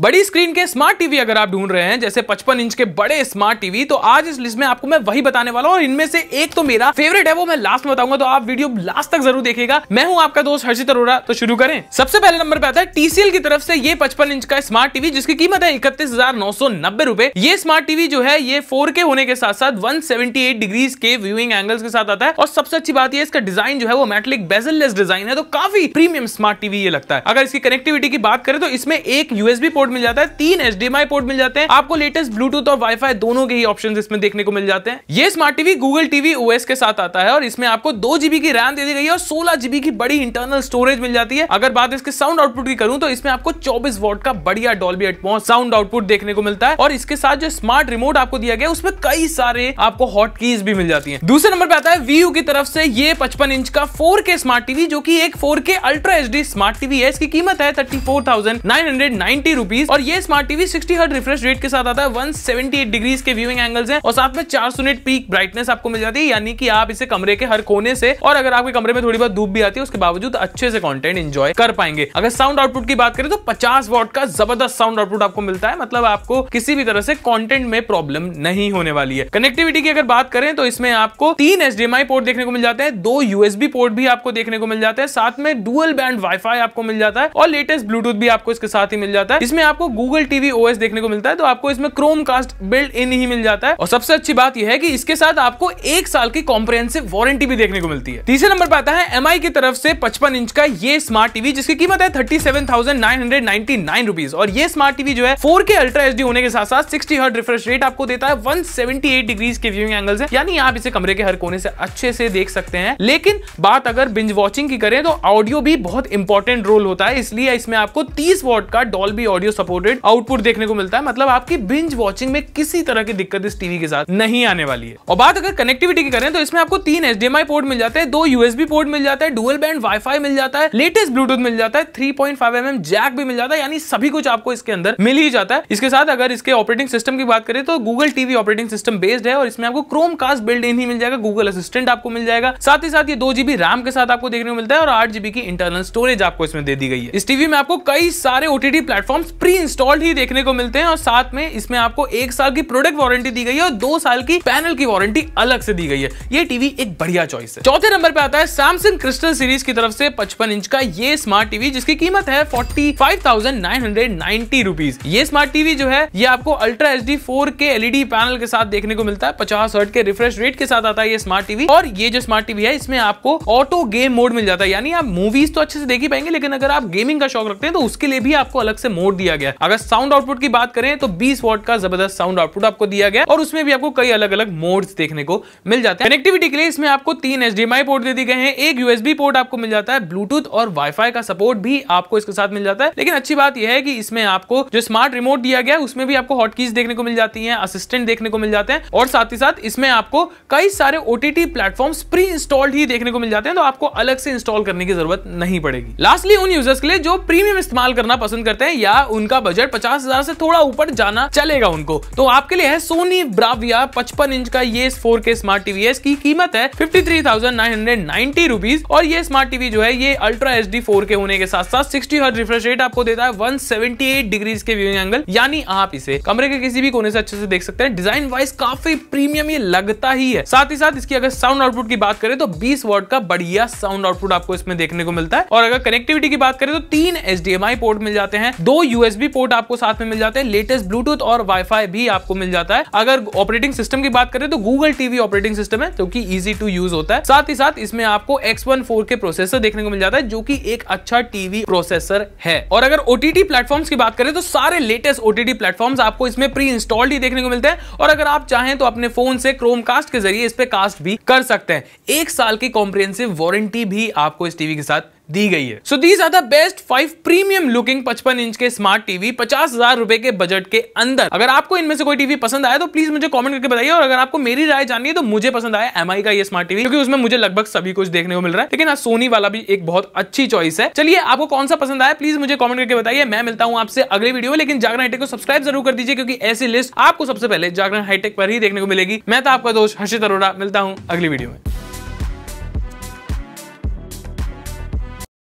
बड़ी स्क्रीन के smart TV अगर आप ढूंढ रहे हैं जैसे 55 इंच के बड़े स्मार्ट टीवी तो आज इस लिस्ट में आपको मैं वही बताने वाला हूँ और इनमें से एक तो मेरा फेवरेट है वो मैं लास्ट में बताऊंगा तो आप वीडियो लास्ट तक जरूर देखेगा मैं हूँ आपका दोस्त हर्षित अरोरा तो शुरू करें सबसे पहले नंबर पे आता है टीसीएल की तरफ से ये पचपन इंच का स्मार्ट टीवी जिसकी कीमत है इकतीस हजार नौ सौ नब्बे रुपए ये स्मार्ट टीवी जो है ये फोर के होने के साथ साथ वन सेवेंटी एट डिग्रीज के व्यूइंग एंगल्स के साथ आता है और सबसे अच्छी बात यह इसका डिजाइन जो है वो मेटलिक बेजललेस डिजाइन है तो काफी प्रीमियम स्मार्ट टीवी ये लगता है अगर इसकी कनेक्टिविटी की बात करें तो इसमें एक यूएसबी पोर्ट पोर्ट मिल जाता है तीन एच पोर्ट मिल जाते हैं आपको लेटेस्ट ब्लूटूथ और वाईफाई दोनों के ही ऑप्शन इसमें देखने को मिल जाते हैं ये smart TV Google TV OS के साथ आता है और इसमें आपको दो जीबी की रैम दे दी गई है और सोलह जीबी की बड़ी इंटरनल स्टोरेज मिल जाती है अगर बात इसके साउंड आउटपुट की करूं तो इसमें आपको चौबीस वोट का बढ़िया डॉल्बी एटमोस साउंड आउटपुट देखने को मिलता है और इसके साथ जो स्मार्ट रिमोट आपको दिया गया उसमें कई सारे आपको हॉट कीज भी मिल जाती है दूसरे नंबर पे आता है वीयू की तरफ से ये पचपन इंच का फोर स्मार्ट टीवी जो की एक four ultra H smart TV है इसकी कीमत है thirty four thousand nine hundred ninety series और ये smart TV sixty hertz refresh rate के साथ आता है वन सेवेंटी एट डिग्रीज के व्यूइंग एंगल्स है और साथ में चार सौ पीक ब्राइटनेस आपको मिल जाती है यानी कि आप इसे कमरे के हर कोने से और अगर आपके कमरे में थोड़ी बहुत धूप भी आती है उसके बावजूद अच्छे से कॉन्टेंट इंजॉय कर पाएंगे अगर साउंड आउटपुट की बात करें तो पचास वॉट का जबरदस्त साउंड आउटपुट आपको मिलता है मतलब आपको किसी भी तरह से कॉन्टेंट में प्रॉब्लम नहीं होने वाली है कनेक्टिविटी की अगर बात करें तो इसमें आपको तीन एस पोर्ट देखने को मिल जाते हैं दो यूएसबी पोर्ट भी आपको देखने को मिल जाते हैं साथ में डुअल बैंड वाईफाई आपको मिल जाता है और लेटेस्ट ब्लूटूथ भी आपको इसके साथ ही मिल जाता है इसमें इसमें आपको गूगल टीवी ओएस देखने को मिलता है तो आपको इसमें क्रोम कास्ट बिल्ड इन ही मिल जाता है और सबसे अच्छी बात यह है कि इसके साथ आपको एक साल की कॉम्प्रेहेंसिव वारंटी भी देखने को मिलती है तीसरे नंबर पर आता है एम की तरफ से पचपन इंच का ये स्मार्ट टीवी जिसकी कीमत है thirty seven thousand nine hundred ninety nine rupees और ये स्मार्ट टीवी जो है फोर के अल्ट्रा एच होने के साथ साथ सिक्सटी हर्ट रिफ्रेश रेट आपको देता है वन सेवेंटी एट डिग्रीज के व्यूइंग एंगल से यानी आप इसे कमरे के हर कोने से अच्छे से देख सकते हैं लेकिन बात अगर बिंज वॉचिंग की करें तो ऑडियो भी बहुत इंपॉर्टेंट रोल होता है इसलिए इसमें आपको तीस वॉट का डॉल ऑडियो वीडियो सपोर्टेड आउटपुट देखने को मिलता है मतलब आपकी बिंज वॉचिंग में किसी तरह की दिक्कत इस टीवी के साथ नहीं आने वाली है और बात अगर कनेक्टिविटी की करें तो इसमें आपको तीन एच पोर्ट मिल जाते हैं दो यूएसबी पोर्ट मिल जाता है डुअल बैंड वाईफाई मिल जाता है लेटेस्ट ब्लूटूथ मिल जाता है थ्री पॉइंट mm जैक भी मिल जाता है यानी सभी कुछ आपको इसके अंदर मिल ही जाता है इसके साथ अगर इसके ऑपरेटिंग सिस्टम की बात करें तो Google TV operating system based है और इसमें आपको क्रोम कास्ट बिल्ड इन ही मिल जाएगा गूगल असिस्टेंट आपको मिल जाएगा साथ ही साथ ये दो जीबी रैम के साथ आपको देखने को मिलता है और आठ जीबी की इंटरनल स्टोरेज आपको इसमें दे दी गई है इस टीवी में आपको कई सारे ओटीटी प्लेटफॉर्म प्री इंस्टॉल्ड ही देखने को मिलते हैं और साथ में इसमें आपको एक साल की प्रोडक्ट वारंटी दी गई है और दो साल की पैनल की वारंटी अलग से दी गई है ये टीवी एक बढ़िया चॉइस है चौथे नंबर पे आता है सैमसंग क्रिस्टल सीरीज की तरफ से पचपन इंच का ये स्मार्ट टीवी जिसकी कीमत है forty five thousand nine hundred ninety rupees ये स्मार्ट टीवी जो है ये आपको ultra H D four K LED panel के साथ देखने को मिलता है पचास हर्ट के रिफ्रेश रेट के साथ आता है ये स्मार्ट टीवी और ये जो स्मार्ट टीवी है इसमें आपको ऑटो गेम मोड मिल जाता है यानी आप मूवीज तो अच्छे से देख ही पाएंगे लेकिन अगर आप गेमिंग का शौक रखते हैं तो उसके लिए भी आपको अलग से मोड दिया दिया गया अगर साउंड आउटपुट की बात करें तो बीस वॉट का जबरदस्त साउंड आउटपुट आपको दिया गया और उसमें भी आपको कई अलग अलग मोड्स देखने को मिल जाते हैं कनेक्टिविटी के लिए इसमें आपको तीन एच पोर्ट दे दिए गए हैं एक यूएसबी पोर्ट आपको मिल जाता है ब्लूटूथ और वाईफाई का सपोर्ट भी आपको इसके साथ मिल जाता है लेकिन अच्छी बात यह है कि इसमें आपको जो स्मार्ट रिमोट दिया गया उसमें भी आपको हॉटकीज देखने को मिल जाती है असिस्टेंट देखने को मिल जाते हैं और साथ ही साथ इसमें आपको कई सारे ओटीटी प्लेटफॉर्म प्री इंस्टॉल्ड ही देखने को मिल जाते हैं तो आपको अलग से इंस्टॉल करने की जरूरत नहीं पड़ेगी लास्टली उन यूजर्स के लिए जो प्रीमियम इस्तेमाल करना पसंद करते हैं या उनका बजट पचास हजार से थोड़ा ऊपर जाना चलेगा उनको तो आपके लिए है सोनी ब्राविया पचपन इंच का ये फोर के स्मार्ट टीवी है इसकी कीमत है fifty three thousand nine hundred ninety rupees और ये स्मार्ट टीवी जो है ये अल्ट्रा एच डी फोर के होने के साथ साथ सिक्सटी हर्ट रिफ्रेश रेट आपको देता है वन सेवेंटी एट डिग्रीज के व्यूइंग एंगल यानी आप इसे कमरे के किसी भी कोने से अच्छे से देख सकते हैं डिजाइन वाइज काफी प्रीमियम ये लगता ही है साथ ही साथ इसकी अगर साउंड आउटपुट की बात करें तो 20 वॉट का बढ़िया साउंड आउटपुट आपको इसमें देखने को मिलता है और अगर कनेक्टिविटी की बात करें तो तीन एच पोर्ट मिल जाते हैं दो यूएस यूएसबी पोर्ट आपको साथ में मिल जाते हैं लेटेस्ट ब्लूटूथ और वाईफाई भी आपको मिल जाता है अगर ऑपरेटिंग सिस्टम की बात करें तो गूगल टीवी ऑपरेटिंग सिस्टम है जो तो कि इजी टू यूज होता है साथ ही साथ इसमें आपको X one four K processor देखने को मिल जाता है जो की एक अच्छा टीवी प्रोसेसर है और अगर ओटीटी प्लेटफॉर्म की बात करें तो सारे लेटेस्ट ओटीटी प्लेटफॉर्म आपको इसमें प्री इंस्टॉल्ड ही देखने को मिलते हैं और अगर आप चाहें तो अपने फोन से क्रोमकास्ट के जरिए इस पे कास्ट भी कर सकते हैं एक साल की कॉम्प्रिहेंसिव वारंटी भी आपको इस टीवी के साथ दी गई है so these are the best five premium looking पचपन इंच के स्मार्ट टीवी पचास हजार रुपए के बजट के अंदर अगर आपको इनमें से कोई टीवी पसंद आया तो प्लीज मुझे कमेंट करके बताइए और अगर आपको मेरी राय जाननी है तो मुझे पसंद आया एमआई का ये स्मार्ट टीवी क्योंकि उसमें मुझे लगभग सभी कुछ देखने को मिल रहा है लेकिन सोनी वाला भी एक बहुत अच्छी चॉइस है चलिए आपको कौन सा पसंद आया प्लीज मुझे कॉमेंट करके बताइए मैं मिलता हूँ आपसे अगले वीडियो में लेकिन जागरण हाईटेक को सब्सक्राइब जरूर कर दीजिए क्योंकि ऐसी लिस्ट आपको सबसे पहले जागरण हाईटेक पर ही देखने को मिलेगी मैं तो आपका दोस्त हर्षित अरोड़ा मिलता हूँ अगली वीडियो में